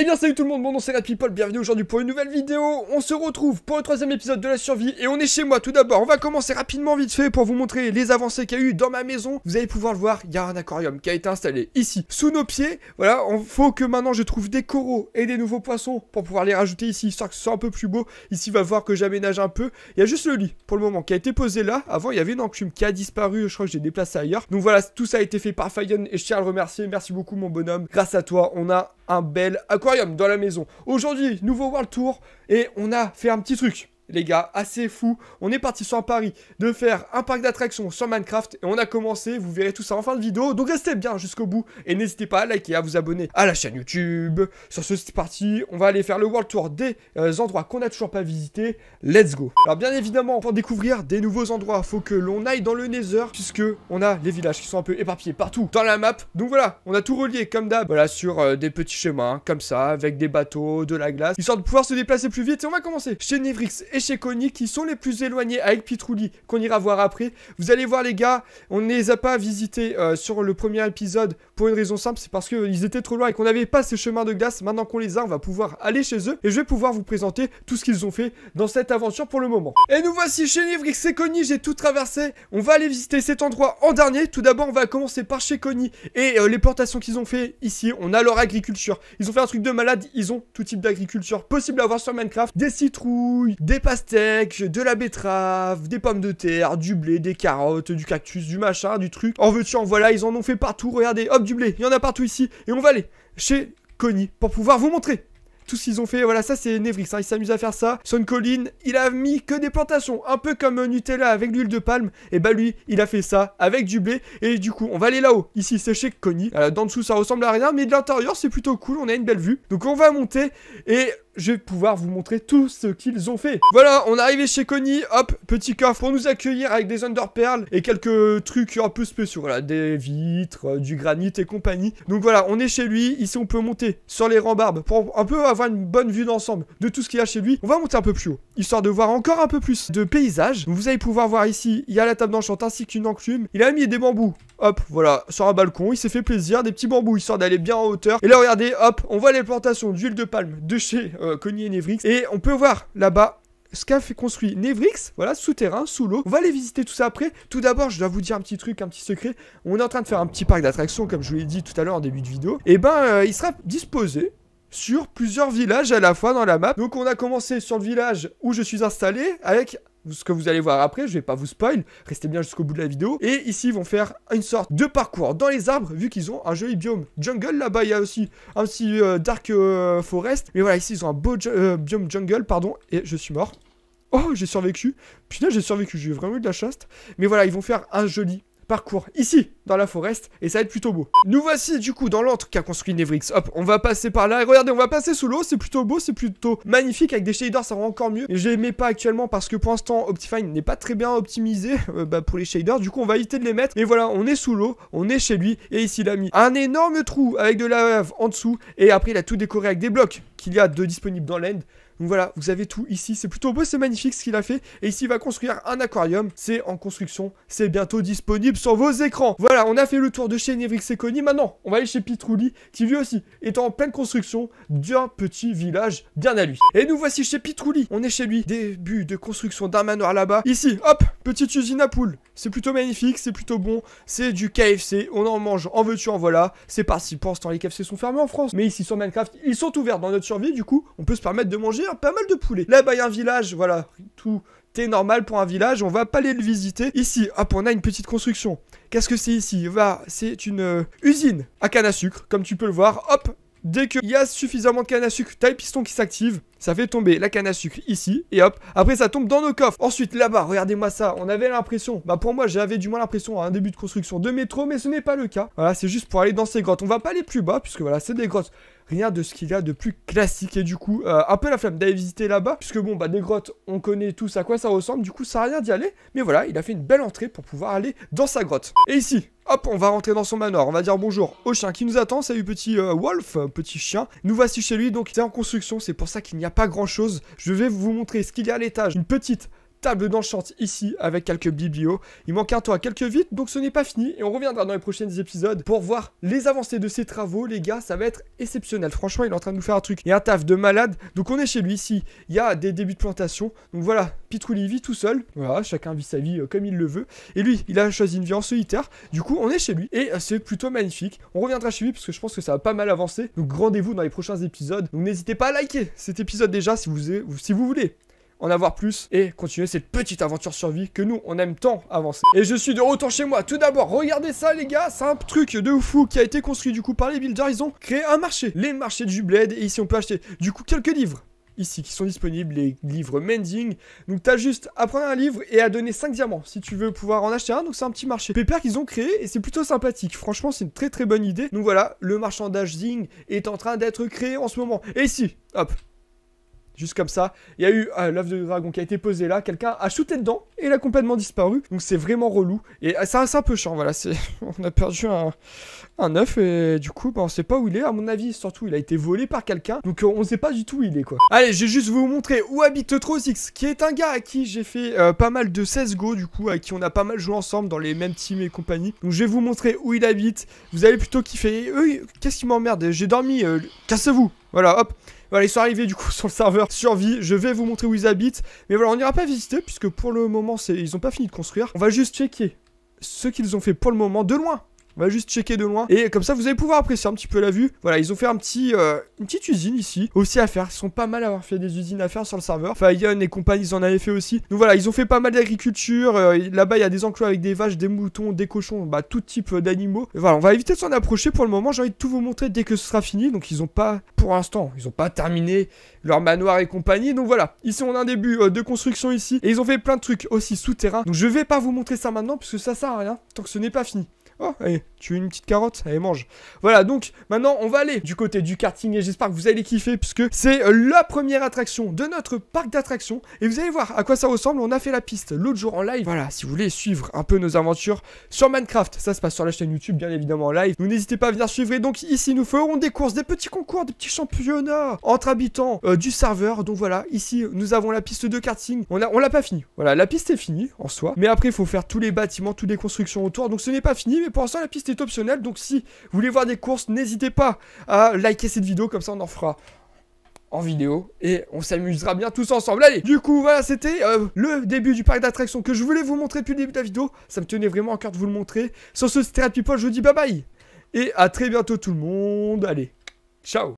Eh bien salut tout le monde, mon nom c'est People, bienvenue aujourd'hui pour une nouvelle vidéo On se retrouve pour le troisième épisode de la survie et on est chez moi tout d'abord On va commencer rapidement vite fait pour vous montrer les avancées qu'il y a eu dans ma maison Vous allez pouvoir le voir, il y a un aquarium qui a été installé ici, sous nos pieds Voilà, il faut que maintenant je trouve des coraux et des nouveaux poissons pour pouvoir les rajouter ici Histoire que ce soit un peu plus beau, ici il va voir que j'aménage un peu Il y a juste le lit pour le moment qui a été posé là Avant il y avait une enclume qui a disparu, je crois que j'ai déplacé ailleurs Donc voilà, tout ça a été fait par Fayon et je tiens à le remercier Merci beaucoup mon bonhomme, grâce à toi on a un bel aquarium dans la maison. Aujourd'hui, nouveau World Tour et on a fait un petit truc les gars, assez fou. On est parti sur Paris de faire un parc d'attractions sur Minecraft et on a commencé, vous verrez tout ça en fin de vidéo. Donc restez bien jusqu'au bout et n'hésitez pas à liker, à vous abonner à la chaîne YouTube. Sur ce, c'est parti, on va aller faire le World Tour des euh, endroits qu'on n'a toujours pas visités. Let's go Alors bien évidemment, pour découvrir des nouveaux endroits, faut que l'on aille dans le Nether puisque on a les villages qui sont un peu éparpillés partout dans la map. Donc voilà, on a tout relié comme d'hab, voilà, sur euh, des petits chemins comme ça, avec des bateaux, de la glace, histoire de pouvoir se déplacer plus vite. Et on va commencer chez Nevrix chez Kony qui sont les plus éloignés avec Pitrouli qu'on ira voir après. Vous allez voir les gars, on ne les a pas visités euh, sur le premier épisode pour une raison simple, c'est parce qu'ils étaient trop loin et qu'on n'avait pas ces chemins de glace. Maintenant qu'on les a, on va pouvoir aller chez eux et je vais pouvoir vous présenter tout ce qu'ils ont fait dans cette aventure pour le moment. Et nous voici chez Nivrix et Kony, j'ai tout traversé. On va aller visiter cet endroit en dernier. Tout d'abord, on va commencer par chez Kony et euh, les portations qu'ils ont fait ici. On a leur agriculture. Ils ont fait un truc de malade, ils ont tout type d'agriculture possible à voir sur Minecraft. Des citrouilles, des pastèque, de la betterave, des pommes de terre, du blé, des carottes, du cactus, du machin, du truc. En veux-tu, en voilà, ils en ont fait partout, regardez, hop, du blé, il y en a partout ici. Et on va aller chez Connie pour pouvoir vous montrer tout ce qu'ils ont fait. Voilà, ça c'est Nevrix, ça hein, il s'amuse à faire ça. Son colline, il a mis que des plantations, un peu comme Nutella avec l'huile de palme. Et bah lui, il a fait ça avec du blé. Et du coup, on va aller là-haut. Ici, c'est chez Connie. Euh, Dans dessous, ça ressemble à rien, mais de l'intérieur, c'est plutôt cool. On a une belle vue. Donc on va monter et je vais pouvoir vous montrer tout ce qu'ils ont fait. Voilà, on est arrivé chez Connie, hop, petit coffre pour nous accueillir avec des underperles et quelques trucs un peu spéciaux, voilà, des vitres, euh, du granit et compagnie. Donc voilà, on est chez lui, ici on peut monter sur les rembarbes pour un peu avoir une bonne vue d'ensemble de tout ce qu'il y a chez lui. On va monter un peu plus haut, histoire de voir encore un peu plus de paysages. Vous allez pouvoir voir ici, il y a la table d'enchant ainsi qu'une enclume. Il a mis des bambous Hop, voilà, sur un balcon, il s'est fait plaisir, des petits bambous, sort d'aller bien en hauteur. Et là, regardez, hop, on voit les plantations d'huile de palme de chez euh, Cognier et Nevrix. Et on peut voir là-bas ce qu'a fait construit Nevrix, voilà, souterrain, sous l'eau. On va aller visiter tout ça après. Tout d'abord, je dois vous dire un petit truc, un petit secret. On est en train de faire un petit parc d'attractions, comme je vous l'ai dit tout à l'heure en début de vidéo. Et eh ben, euh, il sera disposé sur plusieurs villages à la fois dans la map. Donc on a commencé sur le village où je suis installé avec ce que vous allez voir après, je vais pas vous spoil, restez bien jusqu'au bout de la vidéo. Et ici, ils vont faire une sorte de parcours dans les arbres, vu qu'ils ont un joli biome. Jungle, là-bas, il y a aussi un petit euh, Dark euh, Forest. Mais voilà, ici, ils ont un beau euh, biome jungle, pardon, et je suis mort. Oh, j'ai survécu. Putain, j'ai survécu, j'ai vraiment eu de la chaste. Mais voilà, ils vont faire un joli parcours ici, dans la forêt, et ça va être plutôt beau. Nous voici du coup dans l'antre qu'a construit Nevrix. Hop, on va passer par là, et regardez, on va passer sous l'eau, c'est plutôt beau, c'est plutôt magnifique, avec des shaders ça rend encore mieux. Et je les mets pas actuellement parce que pour l'instant, Optifine n'est pas très bien optimisé euh, bah, pour les shaders, du coup on va éviter de les mettre. Et voilà, on est sous l'eau, on est chez lui, et ici il a mis un énorme trou avec de la lave en dessous, et après il a tout décoré avec des blocs qu'il y a de disponibles dans l'end. Donc voilà, vous avez tout ici. C'est plutôt beau, c'est magnifique ce qu'il a fait. Et ici, il va construire un aquarium. C'est en construction. C'est bientôt disponible sur vos écrans. Voilà, on a fait le tour de chez Nevrix Connie Maintenant, on va aller chez Pitrouli, qui lui aussi est en pleine construction d'un petit village bien à lui. Et nous voici chez Pitrouli. On est chez lui. Début de construction d'un manoir là-bas. Ici, hop, petite usine à poules. C'est plutôt magnifique, c'est plutôt bon. C'est du KFC. On en mange en veux-tu, en voilà. C'est parti. Pour l'instant, les KFC sont fermés en France. Mais ici, sur Minecraft, ils sont ouverts dans notre survie. Du coup, on peut se permettre de manger pas mal de poulets. Là, bah, il y a un village, voilà, tout est normal pour un village, on va pas aller le visiter. Ici, hop, on a une petite construction. Qu'est-ce que c'est ici va, C'est une euh, usine à canne à sucre, comme tu peux le voir, hop Dès qu'il y a suffisamment de canne à sucre, t'as piston piston qui s'active, ça fait tomber la canne à sucre ici, et hop, après ça tombe dans nos coffres. Ensuite, là-bas, regardez-moi ça, on avait l'impression, bah pour moi, j'avais du moins l'impression à hein, un début de construction de métro, mais ce n'est pas le cas. Voilà, c'est juste pour aller dans ces grottes. On va pas aller plus bas, puisque voilà, c'est des grottes rien de ce qu'il y a de plus classique. Et du coup, euh, un peu la flamme d'aller visiter là-bas, puisque bon, bah des grottes, on connaît tous à quoi ça ressemble, du coup ça a rien d'y aller, mais voilà, il a fait une belle entrée pour pouvoir aller dans sa grotte. Et ici, Hop, on va rentrer dans son manoir, on va dire bonjour au chien qui nous attend, salut petit euh, Wolf, euh, petit chien. Nous voici chez lui, donc il c'est en construction, c'est pour ça qu'il n'y a pas grand chose. Je vais vous montrer ce qu'il y a à l'étage, une petite table d'enchante ici avec quelques biblios. Il manque un temps à quelques vitres, donc ce n'est pas fini et on reviendra dans les prochains épisodes pour voir les avancées de ses travaux. Les gars, ça va être exceptionnel. Franchement, il est en train de nous faire un truc et un taf de malade. Donc on est chez lui ici. Il y a des débuts de plantation. Donc voilà, Pitrouli vit tout seul. Voilà, chacun vit sa vie euh, comme il le veut. Et lui, il a choisi une vie en solitaire. Du coup, on est chez lui et euh, c'est plutôt magnifique. On reviendra chez lui parce que je pense que ça va pas mal avancer. Donc rendez-vous dans les prochains épisodes. Donc n'hésitez pas à liker cet épisode déjà si vous, si vous voulez en avoir plus et continuer cette petite aventure survie que nous, on aime tant avancer. Et je suis de retour chez moi. Tout d'abord, regardez ça, les gars. C'est un truc de fou qui a été construit du coup par les builders. Ils ont créé un marché, les marchés du bled. Et ici, on peut acheter du coup quelques livres ici qui sont disponibles, les livres mending. Donc t'as juste à prendre un livre et à donner 5 diamants si tu veux pouvoir en acheter un. Donc c'est un petit marché pépère qu'ils ont créé et c'est plutôt sympathique. Franchement, c'est une très très bonne idée. Donc voilà, le marchandage zing est en train d'être créé en ce moment. Et ici, hop, juste comme ça. Il y a eu un euh, l'œuf de dragon qui a été posé là, quelqu'un a shooté dedans et il a complètement disparu. Donc c'est vraiment relou. Et ça, euh, c'est un peu chiant, voilà. On a perdu un, œuf et du coup, bah, on ne sait pas où il est. À mon avis, surtout, il a été volé par quelqu'un. Donc on euh, on sait pas du tout où il est, quoi. Allez, je vais juste vous montrer où habite Trosix, qui est un gars à qui j'ai fait pas mal de 16 go, du coup, à qui on a pas mal joué ensemble dans les mêmes teams et compagnie. Donc je vais vous montrer où il habite. Vous allez plutôt kiffer. Eux, qu'est-ce qui m'emmerde J'ai dormi. Cassez-vous. Voilà, hop. Voilà, ils sont arrivés du coup sur le serveur survie. Je vais vous montrer où ils habitent. Mais voilà, on n'ira pas visiter puisque pour le moment, ils n'ont pas fini de construire. On va juste checker ce qu'ils ont fait pour le moment de loin. On va juste checker de loin. Et comme ça, vous allez pouvoir apprécier un petit peu la vue. Voilà, ils ont fait un petit, euh, une petite usine ici. Aussi à faire. Ils sont pas mal à avoir fait des usines à faire sur le serveur. Fayon et compagnie, ils en avaient fait aussi. Donc voilà, ils ont fait pas mal d'agriculture. Euh, là-bas, il y a des enclos avec des vaches, des moutons, des cochons, bah tout type euh, d'animaux. Voilà, on va éviter de s'en approcher pour le moment. J'ai envie de tout vous montrer dès que ce sera fini. Donc ils ont pas, pour l'instant, ils ont pas terminé leur manoir et compagnie. Donc voilà, ils sont a un début de construction ici. Et ils ont fait plein de trucs aussi souterrains. Donc je vais pas vous montrer ça maintenant puisque ça sert à rien tant que ce n'est pas fini. Oh, allez, tu veux une petite carotte Allez, mange. Voilà, donc maintenant, on va aller du côté du karting et j'espère que vous allez kiffer puisque c'est la première attraction de notre parc d'attractions. Et vous allez voir à quoi ça ressemble. On a fait la piste l'autre jour en live. Voilà, si vous voulez suivre un peu nos aventures sur Minecraft, ça se passe sur la chaîne YouTube, bien évidemment en live. vous n'hésitez pas à venir suivre. Et donc ici, nous ferons des courses, des petits concours, des petits championnats entre habitants euh, du serveur. Donc voilà, ici, nous avons la piste de karting. On l'a pas fini. Voilà, la piste est finie en soi. Mais après, il faut faire tous les bâtiments, toutes les constructions autour. Donc ce n'est pas fini, pour l'instant, la piste est optionnelle. Donc, si vous voulez voir des courses, n'hésitez pas à liker cette vidéo. Comme ça, on en fera en vidéo et on s'amusera bien tous ensemble. Allez, du coup, voilà, c'était euh, le début du parc d'attractions que je voulais vous montrer depuis le début de la vidéo. Ça me tenait vraiment à cœur de vous le montrer. Sur ce, c'était People, je vous dis bye bye et à très bientôt tout le monde. Allez, ciao